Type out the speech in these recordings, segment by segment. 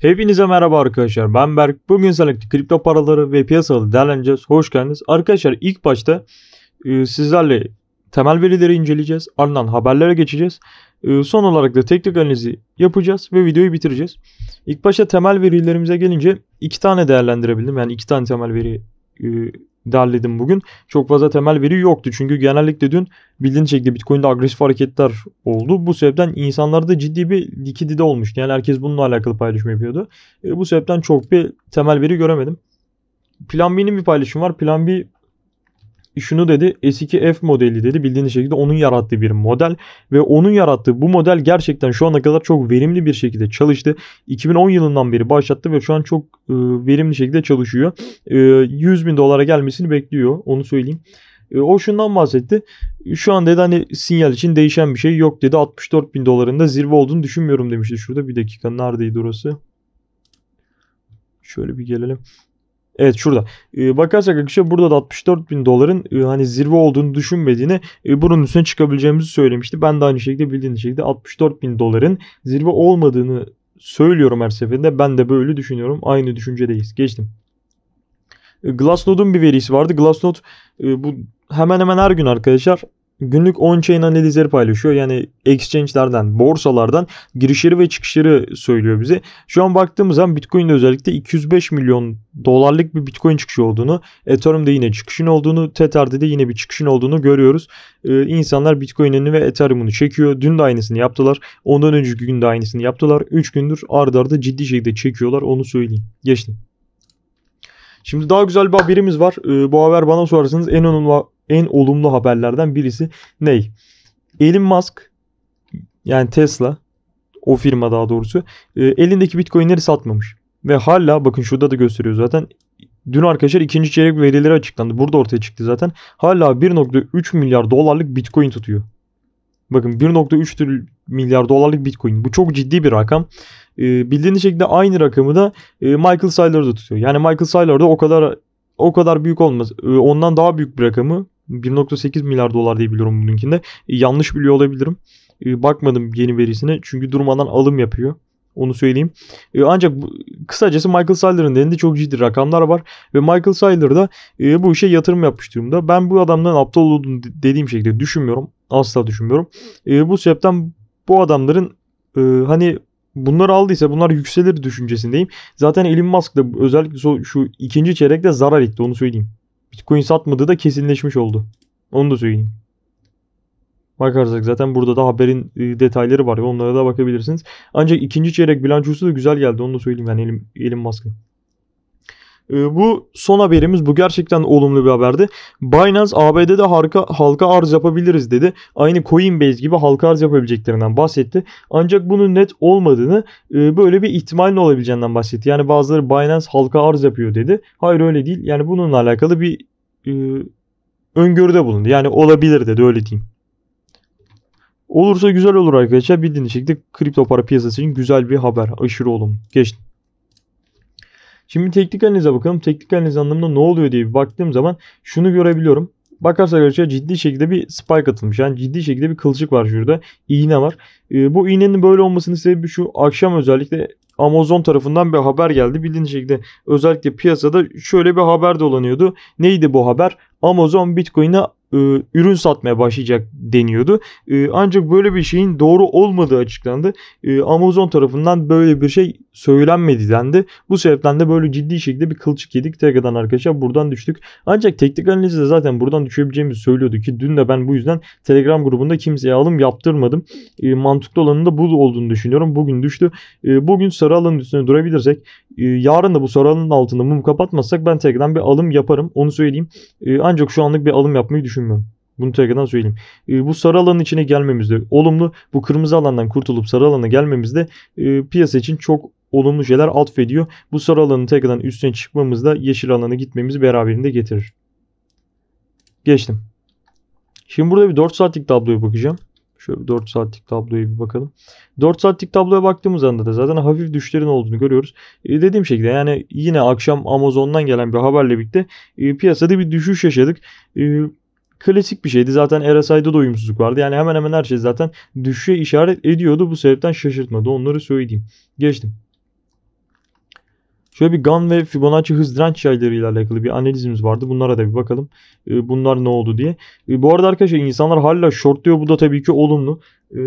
Hepinize merhaba arkadaşlar ben Berk. Bugün selecti kripto paraları ve piyasaları değerlendireceğiz. Hoş geldiniz. Arkadaşlar ilk başta e, sizlerle temel verileri inceleyeceğiz. Ardından haberlere geçeceğiz. E, son olarak da teknik analizi yapacağız ve videoyu bitireceğiz. İlk başta temel verilerimize gelince iki tane değerlendirebildim. Yani iki tane temel veri e, derledim bugün. Çok fazla temel veri yoktu. Çünkü genellikle dün bildiğiniz şekilde Bitcoin'de agresif hareketler oldu. Bu sebepten insanlarda ciddi bir likidite olmuş Yani herkes bununla alakalı paylaşım yapıyordu. E, bu sebepten çok bir temel veri göremedim. Plan B'nin bir paylaşım var. Plan B şunu dedi S2F modeli dedi bildiğiniz şekilde onun yarattığı bir model ve onun yarattığı bu model gerçekten şu ana kadar çok verimli bir şekilde çalıştı. 2010 yılından beri başlattı ve şu an çok e, verimli şekilde çalışıyor. E, 100 bin dolara gelmesini bekliyor onu söyleyeyim. E, o şundan bahsetti. Şu an dedi hani sinyal için değişen bir şey yok dedi. 64 bin dolarında zirve olduğunu düşünmüyorum demişti. Şurada bir dakika neredeydi orası? Şöyle bir gelelim. Evet şurada. Ee, bakarsak arkadaşlar burada da 64 bin doların e, hani zirve olduğunu düşünmediğini e, bunun üstüne çıkabileceğimizi söylemişti. Ben de aynı şekilde bildiğiniz şekilde 64 bin doların zirve olmadığını söylüyorum her seferinde. Ben de böyle düşünüyorum. Aynı düşüncedeyiz. Geçtim. E, Glassnode'un bir verisi vardı. Glassnode bu hemen hemen her gün arkadaşlar günlük on-chain analizleri paylaşıyor. Yani exchange'lerden, borsalardan girişleri ve çıkışları söylüyor bize. Şu an baktığımız zaman Bitcoin'de özellikle 205 milyon dolarlık bir Bitcoin çıkışı olduğunu, Ethereum'da yine çıkışın olduğunu, Tether'de de yine bir çıkışın olduğunu görüyoruz. Ee, insanlar Bitcoin'ini ve Ethereum'unu çekiyor. Dün de aynısını yaptılar. Ondan önceki gün de aynısını yaptılar. 3 gündür ardarda arda ciddi şekilde çekiyorlar onu söyleyeyim. Geçtim. Şimdi daha güzel bir haberimiz var. Ee, bu haber bana sorarsanız en önemli en olumlu haberlerden birisi ney? Elon Musk yani Tesla o firma daha doğrusu e, elindeki bitcoinleri satmamış. Ve hala bakın şurada da gösteriyor zaten. Dün arkadaşlar ikinci çeyrek verileri açıklandı. Burada ortaya çıktı zaten. Hala 1.3 milyar dolarlık bitcoin tutuyor. Bakın 1.3 milyar dolarlık bitcoin. Bu çok ciddi bir rakam. Ee, bildiğiniz şekilde aynı rakamı da e, Michael Saylor da tutuyor. Yani Michael Saylor da o kadar o kadar büyük olmaz. E, ondan daha büyük bir rakamı 1.8 milyar dolar diye biliyorum bununkinde. E, yanlış biliyor olabilirim. E, bakmadım yeni verisine. Çünkü durmadan alım yapıyor. Onu söyleyeyim. E, ancak kısacası Michael Saylor'ın elinde çok ciddi rakamlar var. Ve Michael Saylor da bu işe yatırım yapmış durumda. Ben bu adamdan aptal olduğunu dediğim şekilde düşünmüyorum. Asla düşünmüyorum. bu sebepten bu adamların hani bunları aldıysa bunlar yükselir düşüncesindeyim. Zaten Elon Musk da özellikle şu ikinci çeyrekte zarar etti onu söyleyeyim. Bitcoin satmadığı da kesinleşmiş oldu. Onu da söyleyeyim. Bakarsak zaten burada da haberin e, detayları var ve onlara da bakabilirsiniz. Ancak ikinci çeyrek bilançosu da güzel geldi. Onu da söyleyeyim yani elim elim Musk'ın. Ee, bu son haberimiz bu gerçekten olumlu bir haberdi. Binance ABD'de halka, halka arz yapabiliriz dedi. Aynı Coinbase gibi halka arz yapabileceklerinden bahsetti. Ancak bunun net olmadığını e, böyle bir ihtimalin olabileceğinden bahsetti. Yani bazıları Binance halka arz yapıyor dedi. Hayır öyle değil. Yani bununla alakalı bir e, öngörüde bulundu. Yani olabilir dedi öyle diyeyim. Olursa güzel olur arkadaşlar. Bildiğiniz şekilde kripto para piyasası için güzel bir haber. Aşırı olum. Geçtim. Şimdi teknik analize bakalım. Teknik analiz anlamında ne oluyor diye bir baktığım zaman şunu görebiliyorum. Bakarsak arkadaşlar ciddi şekilde bir spike atılmış. Yani ciddi şekilde bir kılçık var şurada. İğne var. E, bu iğnenin böyle olmasının sebebi şu. Akşam özellikle Amazon tarafından bir haber geldi. Bildiğiniz şekilde özellikle piyasada şöyle bir haber dolanıyordu. Neydi bu haber? Amazon Bitcoin'e e, ürün satmaya başlayacak deniyordu. E, ancak böyle bir şeyin doğru olmadığı açıklandı. E, Amazon tarafından böyle bir şey söylenmedi dendi. Bu sebepten de böyle ciddi şekilde bir kılçık yedik. Tekrardan arkadaşlar buradan düştük. Ancak teknik analizde zaten buradan düşebileceğimizi söylüyordu ki dün de ben bu yüzden Telegram grubunda kimseye alım yaptırmadım. E, mantıklı olanın da bu olduğunu düşünüyorum. Bugün düştü. E, bugün sarı alanın üstüne durabilirsek e, yarın da bu sarı alanın altında mum kapatmazsak ben tekrardan bir alım yaparım. Onu söyleyeyim. E, ancak şu anlık bir alım yapmayı düşünüyorum düşünmüyorum. Bunu tekrardan söyleyeyim. E, bu sarı alanın içine gelmemizde olumlu. Bu kırmızı alandan kurtulup sarı alana gelmemizde e, piyasa için çok olumlu şeyler atfediyor. Bu sarı alanın tekrardan üstüne çıkmamız da yeşil alana gitmemizi beraberinde getirir. Geçtim. Şimdi burada bir 4 saatlik tabloya bakacağım. Şöyle bir 4 saatlik tabloya bir bakalım. 4 saatlik tabloya baktığımız anda da zaten hafif düşlerin olduğunu görüyoruz. E, dediğim şekilde yani yine akşam Amazon'dan gelen bir haberle birlikte e, piyasada bir düşüş yaşadık. E, klasik bir şeydi. Zaten Erasay'da da uyumsuzluk vardı. Yani hemen hemen her şey zaten düşüşe işaret ediyordu. Bu sebepten şaşırtmadı. Onları söyleyeyim. Geçtim. Şöyle bir GAN ve Fibonacci hız direnç yaylarıyla alakalı bir analizimiz vardı. Bunlara da bir bakalım. Ee, bunlar ne oldu diye. Ee, bu arada arkadaşlar insanlar hala short diyor. Bu da tabii ki olumlu e,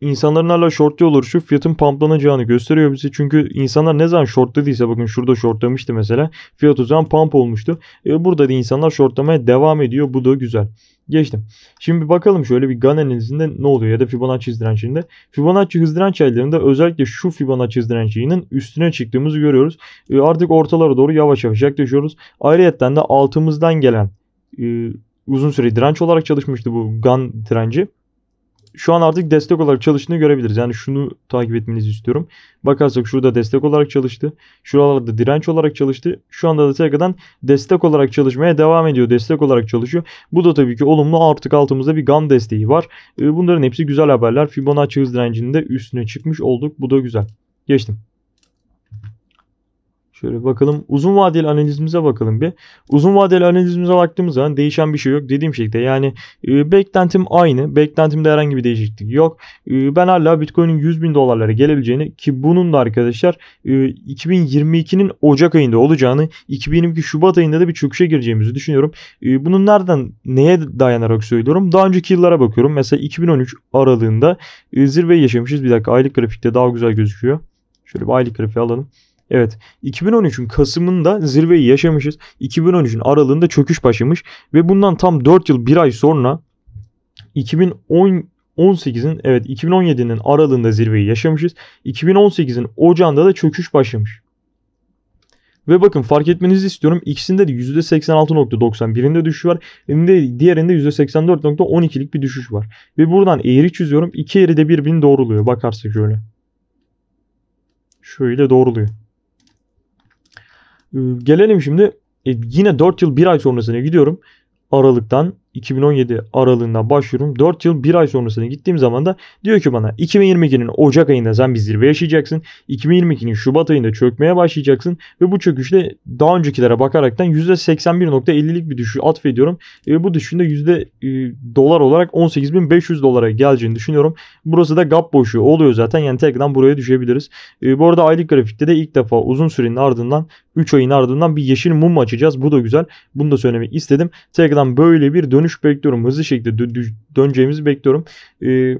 insanların hala shortluyorlar. Şu fiyatın pumplanacağını gösteriyor bize. Çünkü insanlar ne zaman shortladıysa bakın şurada shortlamıştı mesela. Fiyat o zaman pump olmuştu. E, burada da insanlar shortlamaya devam ediyor. Bu da güzel. Geçtim. Şimdi bakalım şöyle bir GAN analizinde ne oluyor ya da Fibonacci hız direncinde. Fibonacci hız direnç aylarında özellikle şu Fibonacci hız direncinin üstüne çıktığımızı görüyoruz. E, artık ortalara doğru yavaş yavaş yaklaşıyoruz. Ayrıyetten de altımızdan gelen e, uzun süre direnç olarak çalışmıştı bu GAN direnci şu an artık destek olarak çalıştığını görebiliriz. Yani şunu takip etmenizi istiyorum. Bakarsak şurada destek olarak çalıştı. Şuralarda direnç olarak çalıştı. Şu anda da tekrardan destek olarak çalışmaya devam ediyor. Destek olarak çalışıyor. Bu da tabii ki olumlu. Artık altımızda bir GAM desteği var. Ee, bunların hepsi güzel haberler. Fibonacci hız de üstüne çıkmış olduk. Bu da güzel. Geçtim. Şöyle bakalım uzun vadeli analizimize bakalım bir. Uzun vadeli analizimize baktığımız zaman değişen bir şey yok. Dediğim şekilde yani e, beklentim aynı. Beklentimde herhangi bir değişiklik yok. E, ben hala Bitcoin'in 100 bin dolarlara gelebileceğini ki bunun da arkadaşlar e, 2022'nin Ocak ayında olacağını 2022 Şubat ayında da bir çöküşe gireceğimizi düşünüyorum. E, bunun nereden neye dayanarak söylüyorum? Daha önceki yıllara bakıyorum. Mesela 2013 aralığında e, zirveyi yaşamışız. Bir dakika aylık grafikte daha güzel gözüküyor. Şöyle bir aylık grafiği alalım. Evet 2013'ün Kasım'ında zirveyi yaşamışız. 2013'ün aralığında çöküş başlamış ve bundan tam 4 yıl 1 ay sonra 2018'in evet 2017'nin aralığında zirveyi yaşamışız. 2018'in ocağında da çöküş başlamış. Ve bakın fark etmenizi istiyorum. İkisinde de %86.91'inde düşüş var. Elinde, diğerinde %84.12'lik bir düşüş var. Ve buradan eğri çiziyorum. İki eğri de birbirini doğruluyor. Bakarsak şöyle. Şöyle doğruluyor. Ee, gelelim şimdi e, yine 4 yıl 1 ay sonrasına gidiyorum. Aralıktan 2017 aralığında başvurum 4 yıl 1 ay sonrasına gittiğim zaman da diyor ki bana 2022'nin Ocak ayında sen bir zirve yaşayacaksın. 2022'nin Şubat ayında çökmeye başlayacaksın ve bu çöküşte daha öncekilere bakaraktan %81.50'lik bir düşüş atfediyorum. E, bu düşüşün de yüzde e, dolar olarak 18.500 dolara geleceğini düşünüyorum. Burası da gap boşluğu oluyor zaten. Yani tekrardan buraya düşebiliriz. E, bu arada aylık grafikte de ilk defa uzun sürenin ardından 3 ayın ardından bir yeşil mum açacağız. Bu da güzel. Bunu da söylemek istedim. Tekrardan böyle bir dönüş dönüş bekliyorum. Hızlı şekilde dö- döneceğimizi bekliyorum. Ee,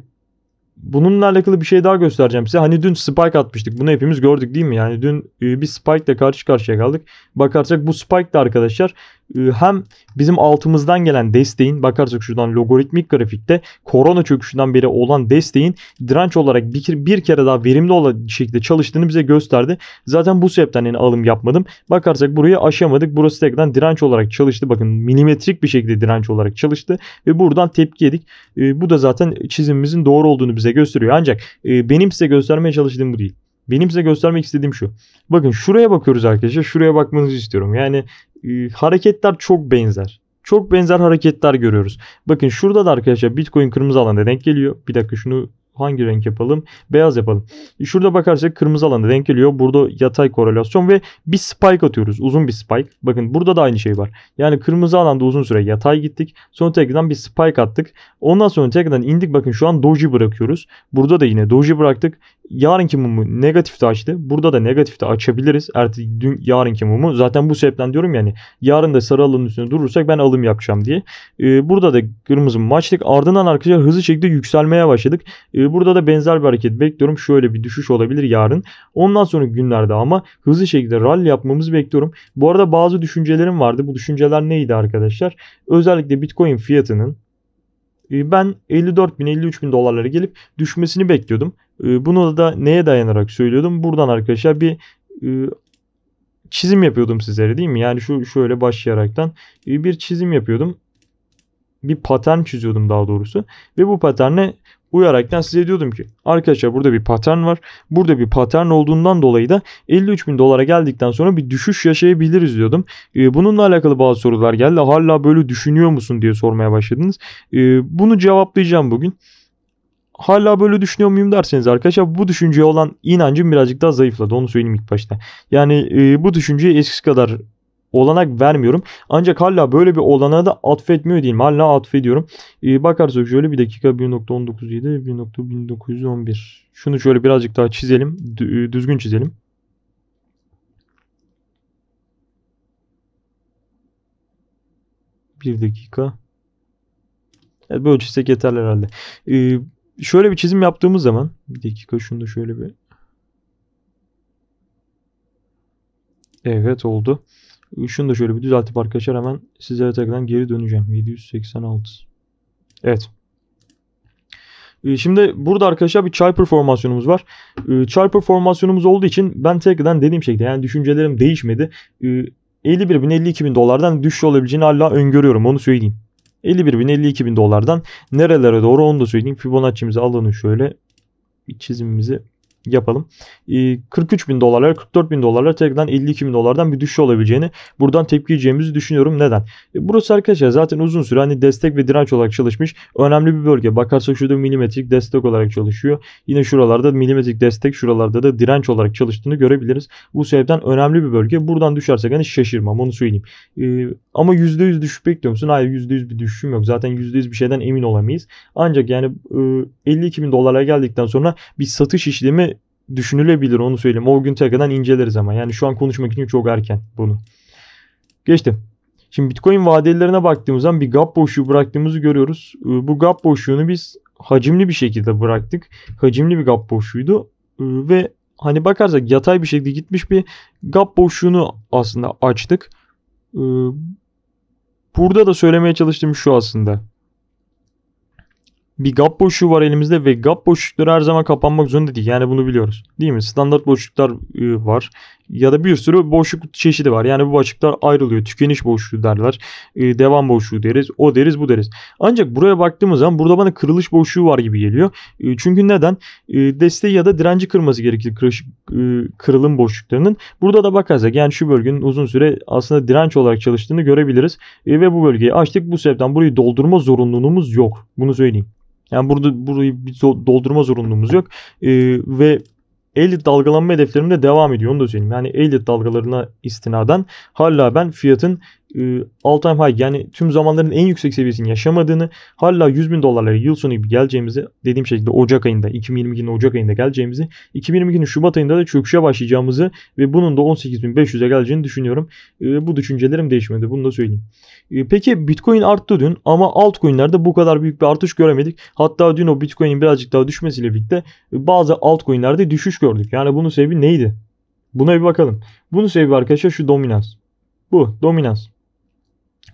bununla alakalı bir şey daha göstereceğim size. Hani dün spike atmıştık. Bunu hepimiz gördük değil mi? Yani dün e, bir spike ile karşı karşıya kaldık. Bakarsak bu spike de arkadaşlar ee, hem bizim altımızdan gelen desteğin bakarsak şuradan logaritmik grafikte korona çöküşünden beri olan desteğin direnç olarak bir, bir kere daha verimli olan şekilde çalıştığını bize gösterdi. Zaten bu sebepten yani alım yapmadım. Bakarsak burayı aşamadık. Burası tekrardan direnç olarak çalıştı. Bakın milimetrik bir şekilde direnç olarak çalıştı ve buradan tepki yedik. E, bu da zaten çizimimizin doğru olduğunu bize gösteriyor. Ancak e, benim size göstermeye çalıştığım bu değil. Benim size göstermek istediğim şu. Bakın şuraya bakıyoruz arkadaşlar. Şuraya bakmanızı istiyorum. Yani e, hareketler çok benzer. Çok benzer hareketler görüyoruz. Bakın şurada da arkadaşlar Bitcoin kırmızı alanda denk geliyor. Bir dakika şunu hangi renk yapalım? Beyaz yapalım. Şurada bakarsak kırmızı alanda denk geliyor. Burada yatay korelasyon ve bir spike atıyoruz. Uzun bir spike. Bakın burada da aynı şey var. Yani kırmızı alanda uzun süre yatay gittik. Sonra tekrardan bir spike attık. Ondan sonra tekrardan indik. Bakın şu an doji bırakıyoruz. Burada da yine doji bıraktık. Yarınki mumu negatifte açtı. Burada da negatifte açabiliriz. Erti dün yarınki mumu. Zaten bu sebepten diyorum yani. Yarın da sarı alanın üstüne durursak ben alım yapacağım diye. Ee, burada da kırmızı maçtık. Ardından arkadaşlar hızlı şekilde yükselmeye başladık. Ee, Burada da benzer bir hareket bekliyorum. Şöyle bir düşüş olabilir yarın. Ondan sonraki günlerde ama hızlı şekilde rally yapmamızı bekliyorum. Bu arada bazı düşüncelerim vardı. Bu düşünceler neydi arkadaşlar? Özellikle Bitcoin fiyatının e, ben 54 bin 53 bin dolarlara gelip düşmesini bekliyordum. E, bunu da neye dayanarak söylüyordum? Buradan arkadaşlar bir e, çizim yapıyordum sizlere değil mi? Yani şu şöyle başlayaraktan bir çizim yapıyordum bir patern çiziyordum daha doğrusu. Ve bu paterne uyaraktan size diyordum ki arkadaşlar burada bir patern var. Burada bir patern olduğundan dolayı da 53 bin dolara geldikten sonra bir düşüş yaşayabiliriz diyordum. Ee, bununla alakalı bazı sorular geldi. Hala böyle düşünüyor musun diye sormaya başladınız. Ee, bunu cevaplayacağım bugün hala böyle düşünüyor muyum derseniz arkadaşlar bu düşünceye olan inancım birazcık daha zayıfladı. Onu söyleyeyim ilk başta. Yani e, bu düşünceyi eskisi kadar olanak vermiyorum. Ancak hala böyle bir olanağı da atfetmiyor değilim. Hala atfediyorum. Ee, bakarsak şöyle bir dakika 1.197 1.1911 şunu şöyle birazcık daha çizelim. E, düzgün çizelim. Bir dakika. Evet, böyle çizsek yeterli herhalde. Ee, şöyle bir çizim yaptığımız zaman bir dakika şunu da şöyle bir Evet oldu. Şunu da şöyle bir düzeltip arkadaşlar hemen sizlere tekrardan geri döneceğim. 786. Evet. Ee, şimdi burada arkadaşlar bir Chopper formasyonumuz var. Chopper ee, formasyonumuz olduğu için ben tekrardan dediğim şekilde yani düşüncelerim değişmedi. 51 ee, bin 52 bin dolardan düşüş olabileceğini hala öngörüyorum onu söyleyeyim. 51 bin 52 bin dolardan nerelere doğru onu da söyleyeyim. Fibonacci'mizi alalım şöyle bir çizimimizi yapalım. 43 ee, bin dolarlar, 44 bin dolarlar tekrardan 52 bin dolardan bir düşüş olabileceğini buradan tepki yiyeceğimizi düşünüyorum. Neden? E, burası arkadaşlar zaten uzun süre hani destek ve direnç olarak çalışmış. Önemli bir bölge. Bakarsak şurada milimetrik destek olarak çalışıyor. Yine şuralarda milimetrik destek şuralarda da direnç olarak çalıştığını görebiliriz. Bu sebepten önemli bir bölge. Buradan düşersek hani şaşırmam onu söyleyeyim. E, ama %100 düşüş bekliyor musun? Hayır %100 bir düşüşüm yok. Zaten %100 bir şeyden emin olamayız. Ancak yani e, 52 bin dolara geldikten sonra bir satış işlemi düşünülebilir onu söyleyeyim. O gün tekrardan inceleriz ama. Yani şu an konuşmak için çok erken bunu. Geçtim. Şimdi Bitcoin vadelerine baktığımız zaman bir gap boşluğu bıraktığımızı görüyoruz. Ee, bu gap boşluğunu biz hacimli bir şekilde bıraktık. Hacimli bir gap boşluğuydu. Ee, ve hani bakarsak yatay bir şekilde gitmiş bir gap boşluğunu aslında açtık. Ee, burada da söylemeye çalıştığım şu aslında bir gap boşluğu var elimizde ve gap boşlukları her zaman kapanmak zorunda değil. Yani bunu biliyoruz. Değil mi? Standart boşluklar ıı, var. Ya da bir sürü boşluk çeşidi var. Yani bu boşluklar ayrılıyor. Tükeniş boşluğu derler. Devam boşluğu deriz. O deriz bu deriz. Ancak buraya baktığımız zaman burada bana kırılış boşluğu var gibi geliyor. Çünkü neden? Desteği ya da direnci kırması gerekir ıı, kırılım boşluklarının. Burada da bakarsak yani şu bölgenin uzun süre aslında direnç olarak çalıştığını görebiliriz. Ve bu bölgeyi açtık. Bu sebepten burayı doldurma zorunluluğumuz yok. Bunu söyleyeyim. Yani burada burayı bir doldurma zorunluluğumuz yok. Ee, ve Elliot dalgalanma hedeflerim de devam ediyor onu da söyleyeyim. Yani Elliot dalgalarına istinaden hala ben fiyatın ee, all time high yani tüm zamanların en yüksek seviyesini yaşamadığını hala 100 bin dolarlara yıl sonu gibi geleceğimizi dediğim şekilde Ocak ayında 2022'nin Ocak ayında geleceğimizi 2022'nin Şubat ayında da çöküşe başlayacağımızı ve bunun da 18.500'e geleceğini düşünüyorum. Ee, bu düşüncelerim değişmedi bunu da söyleyeyim. Ee, peki Bitcoin arttı dün ama altcoin'lerde bu kadar büyük bir artış göremedik. Hatta dün o Bitcoin'in birazcık daha düşmesiyle birlikte e, bazı altcoin'lerde düşüş gördük. Yani bunun sebebi neydi? Buna bir bakalım. Bunun sebebi arkadaşlar şu dominans. Bu dominans.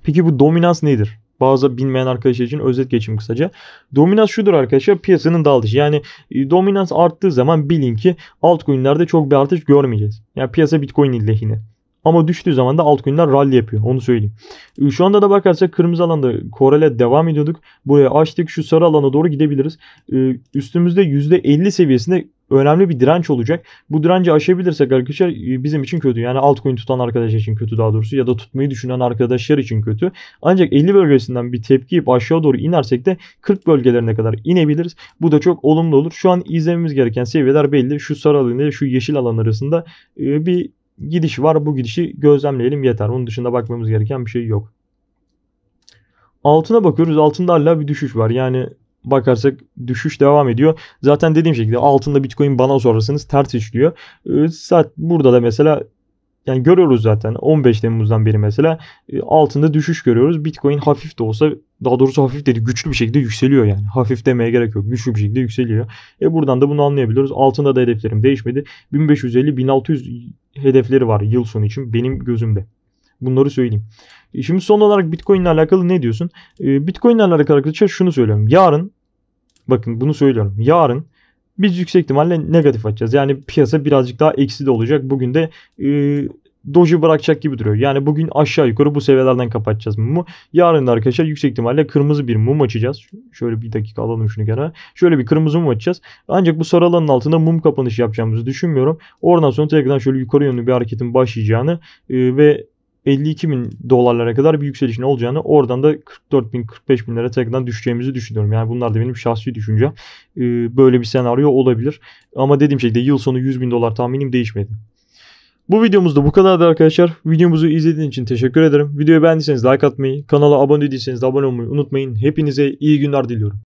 Peki bu dominans nedir? Bazı bilmeyen arkadaşlar için özet geçeyim kısaca. Dominans şudur arkadaşlar piyasanın dalışı Yani e, dominans arttığı zaman bilin ki altcoin'lerde çok bir artış görmeyeceğiz. Yani piyasa bitcoin illehine. Ama düştüğü zaman da altcoin'ler rally yapıyor. Onu söyleyeyim. E, şu anda da bakarsak kırmızı alanda korele devam ediyorduk. Buraya açtık. Şu sarı alana doğru gidebiliriz. E, üstümüzde %50 seviyesinde önemli bir direnç olacak. Bu direnci aşabilirsek arkadaşlar e, bizim için kötü. Yani altcoin tutan arkadaşlar için kötü daha doğrusu ya da tutmayı düşünen arkadaşlar için kötü. Ancak 50 bölgesinden bir tepki yiyip aşağı doğru inersek de 40 bölgelerine kadar inebiliriz. Bu da çok olumlu olur. Şu an izlememiz gereken seviyeler belli. Şu sarı alan şu yeşil alan arasında e, bir gidiş var. Bu gidişi gözlemleyelim yeter. Onun dışında bakmamız gereken bir şey yok. Altına bakıyoruz. Altında hala bir düşüş var. Yani bakarsak düşüş devam ediyor. Zaten dediğim şekilde altında Bitcoin bana sorarsanız ters işliyor. E, ee, saat burada da mesela yani görüyoruz zaten 15 Temmuz'dan beri mesela e, altında düşüş görüyoruz. Bitcoin hafif de olsa daha doğrusu hafif dedi güçlü bir şekilde yükseliyor yani. Hafif demeye gerek yok. Güçlü bir şekilde yükseliyor. E buradan da bunu anlayabiliyoruz. Altında da hedeflerim değişmedi. 1550-1600 hedefleri var yıl sonu için benim gözümde. Bunları söyleyeyim. E, şimdi son olarak Bitcoin ile alakalı ne diyorsun? E, Bitcoin ile alakalı arkadaşlar şunu söylüyorum. Yarın bakın bunu söylüyorum. Yarın biz yüksek ihtimalle negatif açacağız. Yani piyasa birazcık daha eksi de olacak. Bugün de e, doji bırakacak gibi duruyor. Yani bugün aşağı yukarı bu seviyelerden kapatacağız mumu. Yarın da arkadaşlar yüksek ihtimalle kırmızı bir mum açacağız. Şöyle bir dakika alalım şunu kenara. Şöyle bir kırmızı mum açacağız. Ancak bu sarı alanın altında mum kapanışı yapacağımızı düşünmüyorum. Oradan sonra tekrardan şöyle yukarı yönlü bir hareketin başlayacağını e, ve 52 bin dolarlara kadar bir yükselişin olacağını oradan da 44 bin 45 binlere tekrardan düşeceğimizi düşünüyorum. Yani bunlar da benim şahsi düşüncem. Ee, böyle bir senaryo olabilir. Ama dediğim şekilde yıl sonu 100 bin dolar tahminim değişmedi. Bu videomuzda bu kadardı arkadaşlar. Videomuzu izlediğiniz için teşekkür ederim. Videoyu beğendiyseniz like atmayı, kanala abone değilseniz de abone olmayı unutmayın. Hepinize iyi günler diliyorum.